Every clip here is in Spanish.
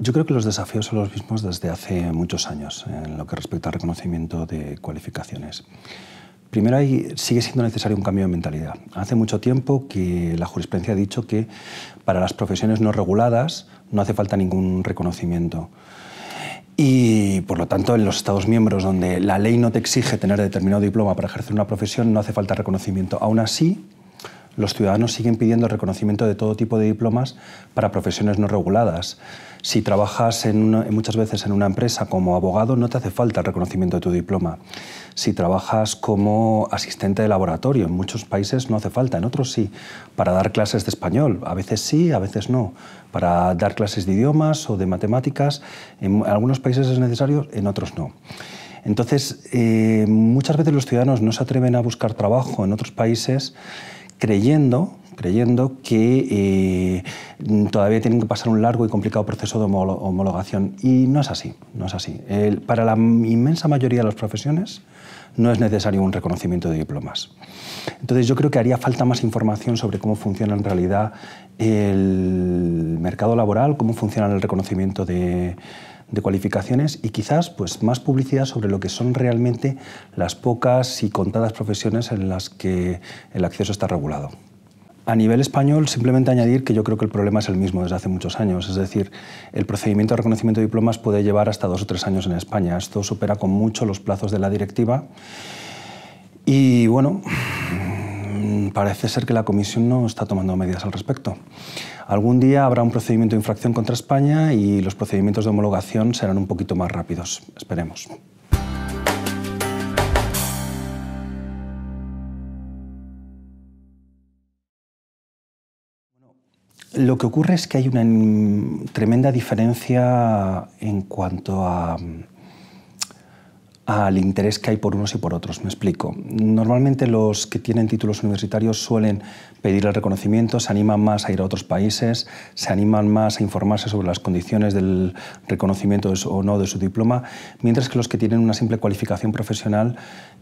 Yo creo que los desafíos son los mismos desde hace muchos años en lo que respecta al reconocimiento de cualificaciones. Primero, sigue siendo necesario un cambio de mentalidad. Hace mucho tiempo que la jurisprudencia ha dicho que para las profesiones no reguladas no hace falta ningún reconocimiento. Y por lo tanto, en los Estados miembros donde la ley no te exige tener determinado diploma para ejercer una profesión, no hace falta reconocimiento. Aún así, los ciudadanos siguen pidiendo reconocimiento de todo tipo de diplomas para profesiones no reguladas. Si trabajas muchas veces en una empresa como abogado, no te hace falta el reconocimiento de tu diploma. Si trabajas como asistente de laboratorio, en muchos países no hace falta, en otros sí. Para dar clases de español, a veces sí, a veces no. Para dar clases de idiomas o de matemáticas, en algunos países es necesario, en otros no. Entonces, eh, muchas veces los ciudadanos no se atreven a buscar trabajo en otros países creyendo creyendo que eh, todavía tienen que pasar un largo y complicado proceso de homologación. Y no es así, no es así. para la inmensa mayoría de las profesiones no es necesario un reconocimiento de diplomas. Entonces yo creo que haría falta más información sobre cómo funciona en realidad el mercado laboral, cómo funciona el reconocimiento de de cualificaciones y quizás pues, más publicidad sobre lo que son realmente las pocas y contadas profesiones en las que el acceso está regulado. A nivel español, simplemente añadir que yo creo que el problema es el mismo desde hace muchos años. Es decir, el procedimiento de reconocimiento de diplomas puede llevar hasta dos o tres años en España. Esto supera con mucho los plazos de la directiva. Y bueno, parece ser que la Comisión no está tomando medidas al respecto. Algún día habrá un procedimiento de infracción contra España y los procedimientos de homologación serán un poquito más rápidos, esperemos. Lo que ocurre es que hay una tremenda diferencia en cuanto a mm, al interés que hay por unos y por otros. Me explico. Normalmente los que tienen títulos universitarios suelen pedir el reconocimiento, se animan más a ir a otros países, se animan más a informarse sobre las condiciones del reconocimiento o no de su diploma, mientras que los que tienen una simple cualificación profesional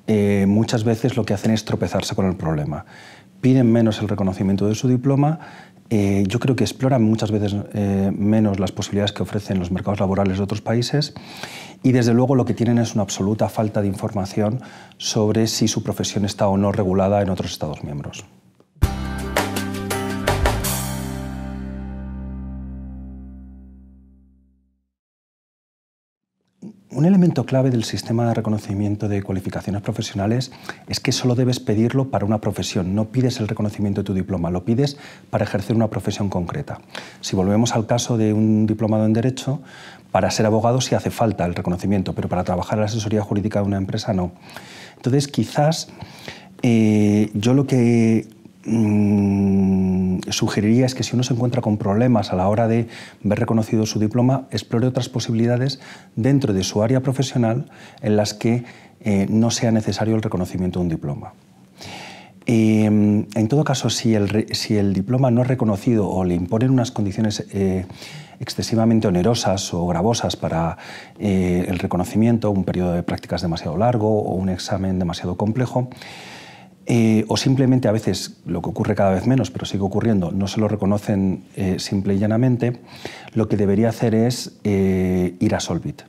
eh, muchas veces lo que hacen es tropezarse con el problema. Piden menos el reconocimiento de su diploma eh, yo creo que exploran muchas veces eh, menos las posibilidades que ofrecen los mercados laborales de otros países y desde luego lo que tienen es una absoluta falta de información sobre si su profesión está o no regulada en otros Estados miembros. Un elemento clave del sistema de reconocimiento de cualificaciones profesionales es que solo debes pedirlo para una profesión, no pides el reconocimiento de tu diploma, lo pides para ejercer una profesión concreta. Si volvemos al caso de un diplomado en Derecho, para ser abogado sí hace falta el reconocimiento, pero para trabajar en la asesoría jurídica de una empresa no. Entonces, quizás eh, yo lo que Mm, sugeriría es que si uno se encuentra con problemas a la hora de ver reconocido su diploma, explore otras posibilidades dentro de su área profesional en las que eh, no sea necesario el reconocimiento de un diploma. Eh, en todo caso, si el, diploma no es reconocido o le imponen unas condiciones eh, excesivamente onerosas o gravosas para el reconocimiento, un periodo de prácticas demasiado largo o un examen demasiado complejo, eh, o simplemente a veces, lo que ocurre cada vez menos, pero sigue ocurriendo, no se lo reconocen eh, simple y llanamente, lo que debería hacer es eh, ir a Solvit.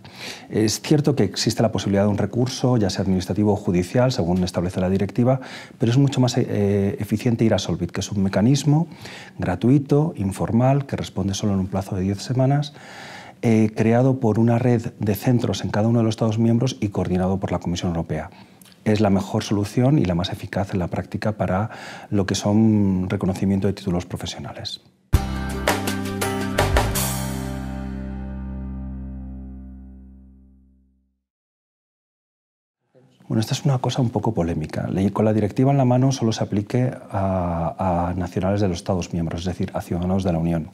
Es cierto que existe la posibilidad de un recurso, ya sea administrativo o judicial, según establece la directiva, pero es mucho más eficiente ir a Solvit, que es un mecanismo gratuito, informal, que responde solo en un plazo de 10 semanas. creado por una red de centros en cada uno de los Estados miembros y coordinado por la Comisión Europea es la mejor solución y la más eficaz en la práctica para lo que son reconocimiento de títulos profesionales. Bueno, esta es una cosa un poco polémica. Con la directiva en la mano solo se aplique a, a nacionales de los Estados miembros, es decir, a ciudadanos de la Unión.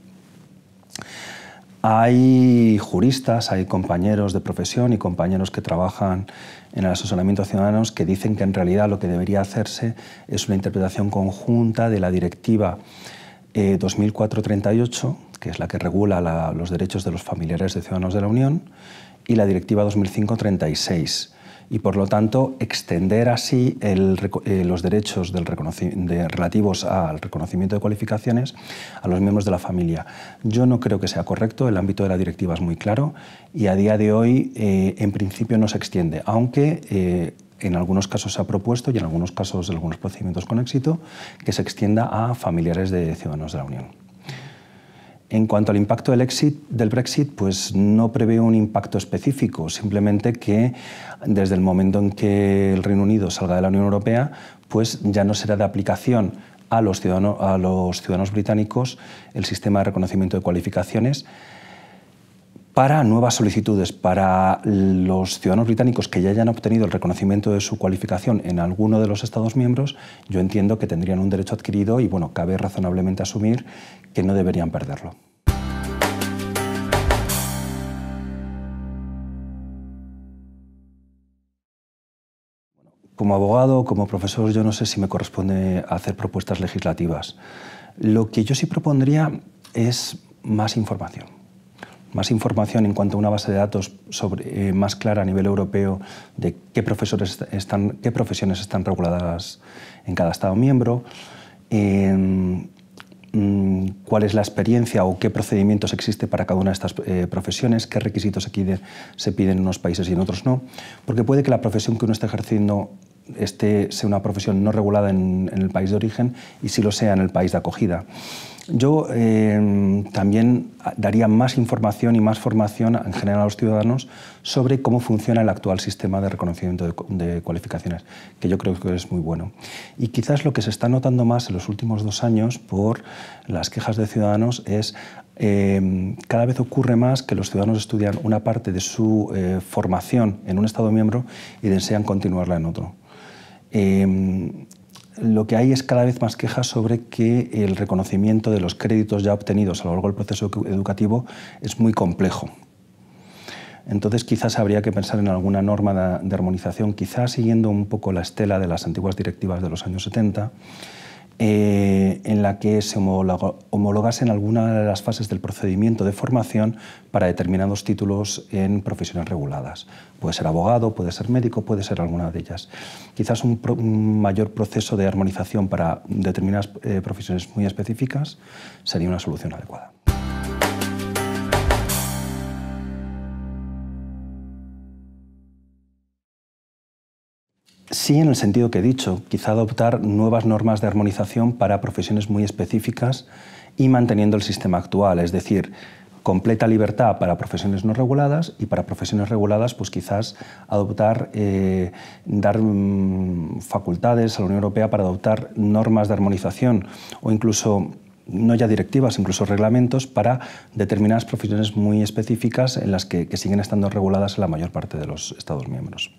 Hay juristas, hay compañeros de profesión y compañeros que trabajan en el asesoramiento a ciudadanos que dicen que en realidad lo que debería hacerse es una interpretación conjunta de la directiva eh, 2004-38, que es la que regula los derechos de los familiares de ciudadanos de la Unión, y la directiva 2005-36 y por lo tanto extender así eh, los derechos relativos al reconocimiento de cualificaciones a los miembros de la familia. Yo no creo que sea correcto, el ámbito de la directiva es muy claro y a día de hoy eh, en principio no se extiende, aunque... Eh, en algunos casos se ha propuesto y en algunos casos, algunos procedimientos con éxito, que se extienda a familiares de ciudadanos de la Unión. En cuanto al impacto del, del Brexit, pues no prevé un impacto específico, simplemente que desde el momento en que el Reino Unido salga de la Unión Europea, pues ya no será de aplicación a los ciudadanos británicos el sistema de reconocimiento de cualificaciones para nuevas solicitudes, para los ciudadanos británicos que ya hayan obtenido el reconocimiento de su cualificación en alguno de los Estados miembros, yo entiendo que tendrían un derecho adquirido y, bueno, cabe razonablemente asumir que no deberían perderlo. Como abogado, como profesor, yo no sé si me corresponde hacer propuestas legislativas. Lo que yo sí propondría es más información más información en cuanto a una base de datos sobre, eh, más clara a nivel europeo de qué, profesores están, qué profesiones están reguladas en cada Estado miembro, mm, cuál es la experiencia o qué procedimientos existe para cada una de estas eh, profesiones, qué requisitos aquí se piden en unos países y en otros no, porque puede que la profesión que uno está ejerciendo esté sea una profesión no regulada en, el país de origen y sí lo sea en el país de acogida. Yo em, también daría más información y más formación en general a los ciudadanos sobre cómo funciona el actual sistema de reconocimiento de, cualificaciones, que yo creo que es muy bueno. Y quizás lo que se está notando más en los últimos dos años por las quejas de ciudadanos es eh, cada vez ocurre más que los ciudadanos estudian una parte de su eh, formación en un Estado miembro y desean continuarla en otro. Em, lo que hay es cada vez más quejas sobre que el reconocimiento de los créditos ya obtenidos a lo largo del proceso educativo es muy complejo. Entonces quizás habría que pensar en alguna norma de, armonización, quizás siguiendo un poco la estela de las antiguas directivas de los años 70, eh, en la que se homologasen algunas de las fases del procedimiento de formación para determinados títulos en profesiones reguladas. Puede ser abogado, puede ser médico, puede ser alguna de ellas. Quizás un, mayor proceso de armonización para determinadas eh, profesiones muy específicas sería una solución adecuada. Sí, en el sentido que he dicho, quizá adoptar nuevas normas de armonización para profesiones muy específicas y manteniendo el sistema actual, es decir, completa libertad para profesiones no reguladas y para profesiones reguladas, pues quizás adoptar, eh, dar mm, facultades a la Unión Europea para adoptar normas de armonización o incluso no ya directivas, incluso reglamentos para determinadas profesiones muy específicas en las que, que siguen estando reguladas en la mayor parte de los Estados miembros.